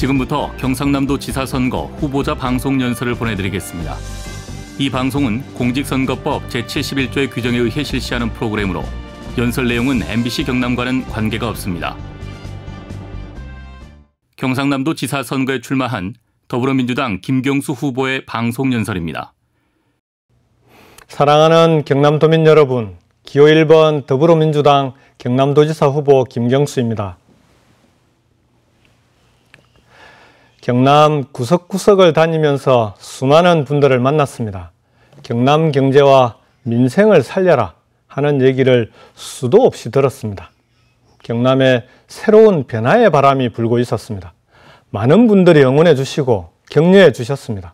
지금부터 경상남도 지사선거 후보자 방송 연설을 보내드리겠습니다. 이 방송은 공직선거법 제71조의 규정에 의해 실시하는 프로그램으로 연설 내용은 MBC 경남과는 관계가 없습니다. 경상남도 지사선거에 출마한 더불어민주당 김경수 후보의 방송 연설입니다. 사랑하는 경남도민 여러분, 기호 1번 더불어민주당 경남도지사 후보 김경수입니다. 경남 구석구석을 다니면서 수많은 분들을 만났습니다. 경남 경제와 민생을 살려라 하는 얘기를 수도 없이 들었습니다. 경남에 새로운 변화의 바람이 불고 있었습니다. 많은 분들이 응원해 주시고 격려해 주셨습니다.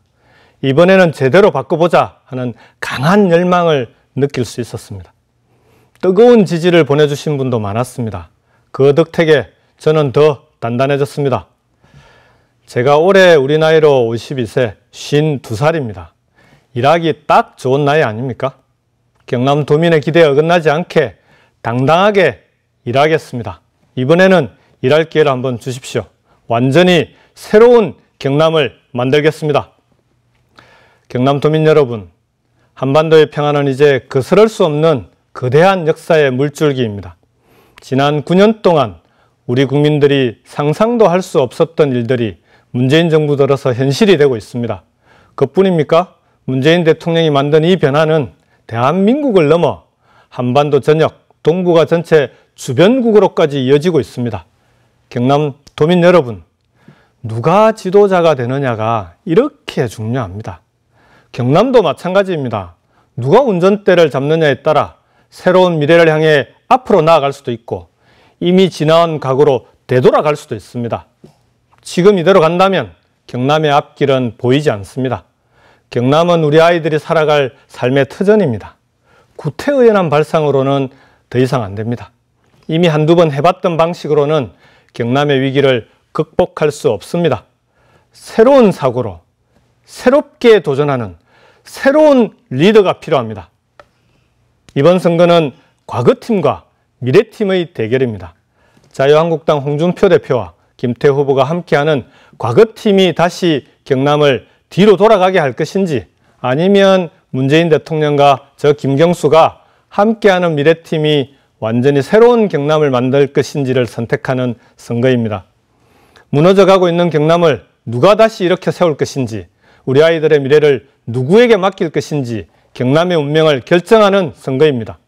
이번에는 제대로 바꿔보자 하는 강한 열망을 느낄 수 있었습니다. 뜨거운 지지를 보내주신 분도 많았습니다. 그 덕택에 저는 더 단단해졌습니다. 제가 올해 우리 나이로 52세, 52살입니다. 일하기 딱 좋은 나이 아닙니까? 경남 도민의 기대에 어긋나지 않게 당당하게 일하겠습니다. 이번에는 일할 기회를 한번 주십시오. 완전히 새로운 경남을 만들겠습니다. 경남 도민 여러분, 한반도의 평화는 이제 거스를 수 없는 거대한 역사의 물줄기입니다. 지난 9년 동안 우리 국민들이 상상도 할 수 없었던 일들이 문재인 정부 들어서 현실이 되고 있습니다. 그뿐입니까? 문재인 대통령이 만든 이 변화는 대한민국을 넘어 한반도 전역, 동북아 전체 주변국으로까지 이어지고 있습니다. 경남 도민 여러분, 누가 지도자가 되느냐가 이렇게 중요합니다. 경남도 마찬가지입니다. 누가 운전대를 잡느냐에 따라 새로운 미래를 향해 앞으로 나아갈 수도 있고 이미 지나온 각거로 되돌아갈 수도 있습니다. 지금 이대로 간다면 경남의 앞길은 보이지 않습니다. 경남은 우리 아이들이 살아갈 삶의 터전입니다. 구태의연한 발상으로는 더 이상 안 됩니다. 이미 한두 번 해봤던 방식으로는 경남의 위기를 극복할 수 없습니다. 새로운 사고로 새롭게 도전하는 새로운 리더가 필요합니다. 이번 선거는 과거팀과 미래팀의 대결입니다. 자유한국당 홍준표 대표와 김태 후보가 함께하는 과거팀이 다시 경남을 뒤로 돌아가게 할 것인지 아니면 문재인 대통령과 저 김경수가 함께하는 미래팀이 완전히 새로운 경남을 만들 것인지를 선택하는 선거입니다. 무너져가고 있는 경남을 누가 다시 이렇게 세울 것인지, 우리 아이들의 미래를 누구에게 맡길 것인지 경남의 운명을 결정하는 선거입니다.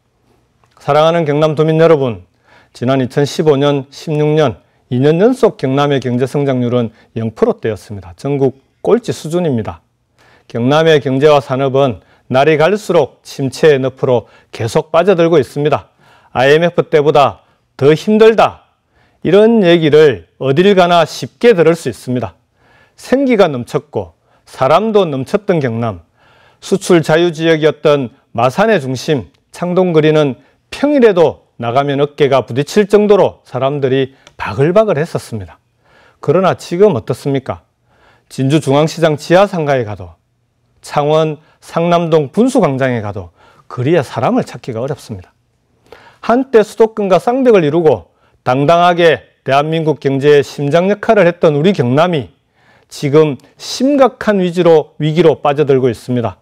사랑하는 경남 도민 여러분, 지난 2015년, 16년 2년 연속 경남의 경제 성장률은 0%대였습니다. 전국 꼴찌 수준입니다. 경남의 경제와 산업은 날이 갈수록 침체의 너프로 계속 빠져들고 있습니다. IMF 때보다 더 힘들다. 이런 얘기를 어딜 가나 쉽게 들을 수 있습니다. 생기가 넘쳤고 사람도 넘쳤던 경남, 수출 자유지역이었던 마산의 중심 창동거리는 평일에도 나가면 어깨가 부딪힐 정도로 사람들이 바글바글 했었습니다. 그러나 지금 어떻습니까? 진주중앙시장 지하상가에 가도 창원 상남동 분수광장에 가도 그리야 사람을 찾기가 어렵습니다. 한때 수도권과 쌍벽을 이루고 당당하게 대한민국 경제의 심장 역할을 했던 우리 경남이 지금 심각한 위기로, 위기로 빠져들고 있습니다.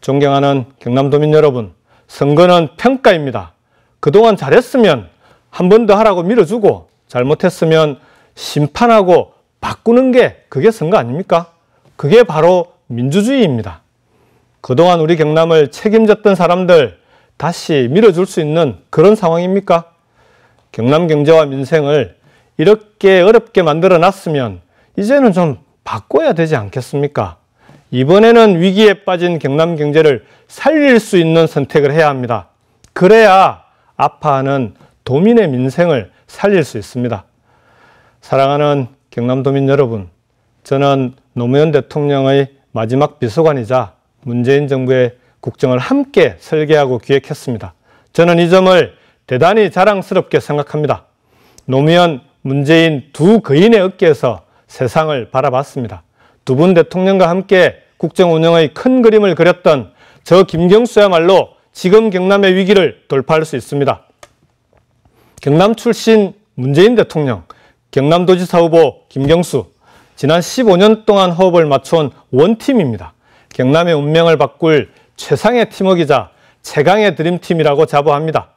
존경하는 경남도민 여러분, 선거는 평가입니다. 그동안 잘했으면 한 번 더 하라고 밀어주고 잘못했으면 심판하고 바꾸는 게 그게 선거 아닙니까? 그게 바로 민주주의입니다. 그동안 우리 경남을 책임졌던 사람들 다시 밀어줄 수 있는 그런 상황입니까? 경남 경제와 민생을 이렇게 어렵게 만들어 놨으면 이제는 좀 바꿔야 되지 않겠습니까? 이번에는 위기에 빠진 경남 경제를 살릴 수 있는 선택을 해야 합니다. 그래야 아파하는 도민의 민생을 살릴 수 있습니다. 사랑하는 경남도민 여러분, 저는 노무현 대통령의 마지막 비서관이자 문재인 정부의 국정을 함께 설계하고 기획했습니다. 저는 이 점을 대단히 자랑스럽게 생각합니다. 노무현, 문재인 두 거인의 어깨에서 세상을 바라봤습니다. 두 분 대통령과 함께 국정 운영의 큰 그림을 그렸던 저 김경수야말로 지금 경남의 위기를 돌파할 수 있습니다. 경남 출신 문재인 대통령, 경남도지사 후보 김경수, 지난 15년 동안 호흡을 맞춘 원팀입니다. 경남의 운명을 바꿀 최상의 팀워기자 최강의 드림팀이라고 자부합니다.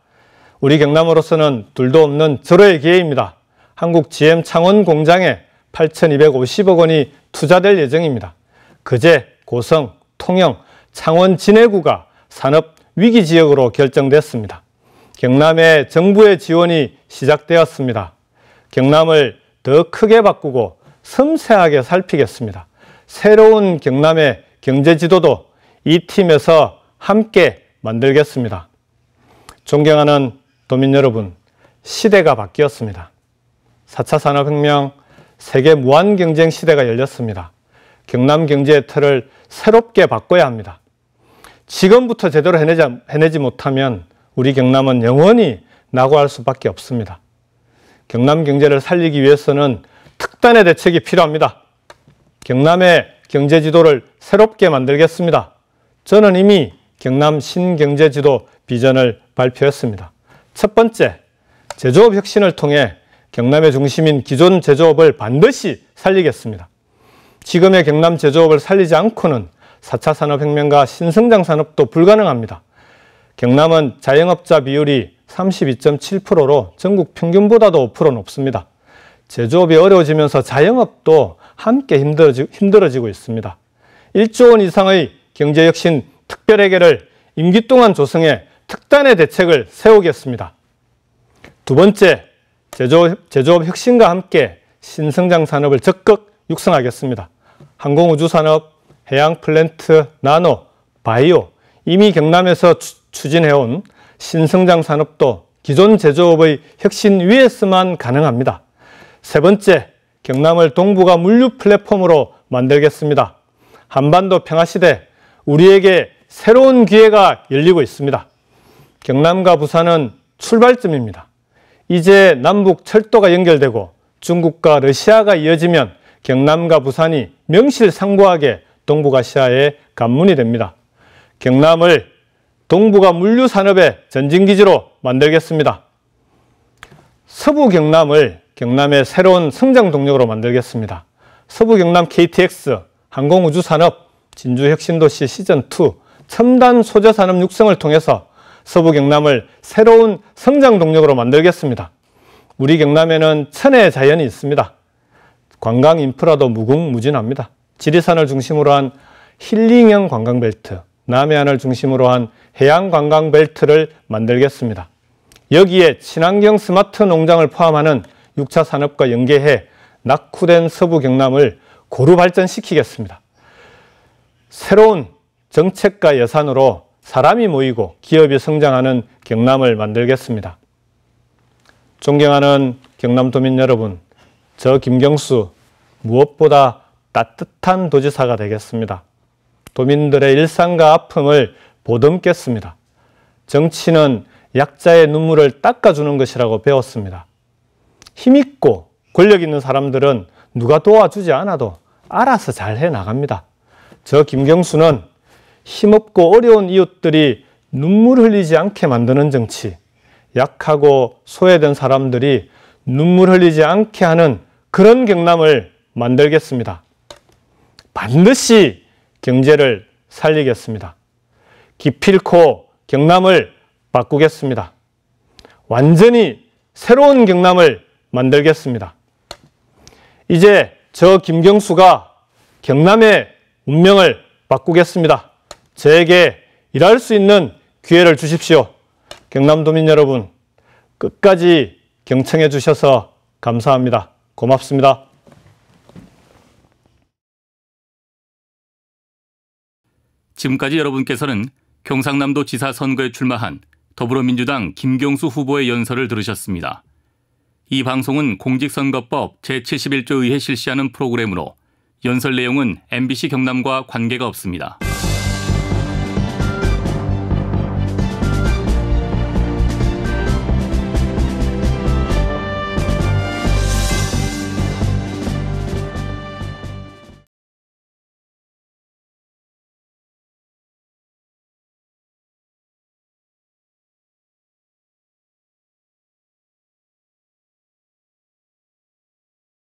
우리 경남으로서는 둘도 없는 절호의 기회입니다. 한국 GM 창원 공장에 8,250억 원이 투자될 예정입니다. 그제, 고성, 통영, 창원 진해구가 산업 위기 지역으로 결정됐습니다. 경남에 정부의 지원이 시작되었습니다. 경남을 더 크게 바꾸고 섬세하게 살피겠습니다. 새로운 경남의 경제 지도도 이 팀에서 함께 만들겠습니다. 존경하는 도민 여러분, 시대가 바뀌었습니다. 4차 산업혁명, 세계 무한 경쟁 시대가 열렸습니다. 경남 경제의 틀을 새롭게 바꿔야 합니다. 지금부터 제대로 해내지, 해내지 못하면 우리 경남은 영원히 낙오할 수밖에 없습니다. 경남 경제를 살리기 위해서는 특단의 대책이 필요합니다. 경남의 경제 지도를 새롭게 만들겠습니다. 저는 이미 경남 신경제 지도 비전을 발표했습니다. 첫 번째, 제조업 혁신을 통해 경남의 중심인 기존 제조업을 반드시 살리겠습니다. 지금의 경남 제조업을 살리지 않고는 4차 산업혁명과 신성장 산업도 불가능합니다. 경남은 자영업자 비율이 32.7%로 전국 평균보다도 5% 높습니다. 제조업이 어려워지면서 자영업도 함께 힘들어지, 힘들어지고 있습니다. 1조 원 이상의 경제혁신 특별회계를 임기 동안 조성해 특단의 대책을 세우겠습니다. 두 번째, 제조 제조업 혁신과 함께 신성장 산업을 적극 육성하겠습니다. 항공우주산업, 해양 플랜트, 나노, 바이오, 이미 경남에서 추진해온 신성장 산업도 기존 제조업의 혁신 위에서만 가능합니다. 세 번째, 경남을 동북아 물류 플랫폼으로 만들겠습니다. 한반도 평화시대, 우리에게 새로운 기회가 열리고 있습니다. 경남과 부산은 출발점입니다. 이제 남북 철도가 연결되고 중국과 러시아가 이어지면 경남과 부산이 명실상부하게 동북아시아의 관문이 됩니다. 경남을 동북아 물류산업의 전진기지로 만들겠습니다. 서부 경남을 경남의 새로운 성장 동력으로 만들겠습니다. 서부 경남 KTX 항공우주산업 진주혁신도시 시즌2 첨단 소재산업 육성을 통해서 서부 경남을 새로운 성장 동력으로 만들겠습니다. 우리 경남에는 천혜의 자연이 있습니다. 관광 인프라도 무궁무진합니다. 지리산을 중심으로 한 힐링형 관광벨트, 남해안을 중심으로 한 해양 관광 벨트를 만들겠습니다. 여기에 친환경 스마트 농장을 포함하는 6차 산업과 연계해 낙후된 서부 경남을 고루 발전시키겠습니다. 새로운 정책과 예산으로 사람이 모이고 기업이 성장하는 경남을 만들겠습니다. 존경하는 경남도민 여러분, 저 김경수 무엇보다 따뜻한 도지사가 되겠습니다. 도민들의 일상과 아픔을 보듬겠습니다. 정치는 약자의 눈물을 닦아주는 것이라고 배웠습니다. 힘있고 권력 있는 사람들은 누가 도와주지 않아도 알아서 잘 해 나갑니다. 저 김경수는 힘없고 어려운 이웃들이 눈물 흘리지 않게 만드는 정치, 약하고 소외된 사람들이 눈물 흘리지 않게 하는 그런 경남을 만들겠습니다. 반드시 경제를 살리겠습니다. 기필코 경남을 바꾸겠습니다. 완전히 새로운 경남을 만들겠습니다. 이제 저 김경수가 경남의 운명을 바꾸겠습니다. 저에게 일할 수 있는 기회를 주십시오. 경남도민 여러분, 끝까지 경청해 주셔서 감사합니다. 고맙습니다. 지금까지 여러분께서는 경상남도 지사 선거에 출마한 더불어민주당 김경수 후보의 연설을 들으셨습니다. 이 방송은 공직선거법 제71조의회 실시하는 프로그램으로 연설 내용은 MBC 경남과 관계가 없습니다.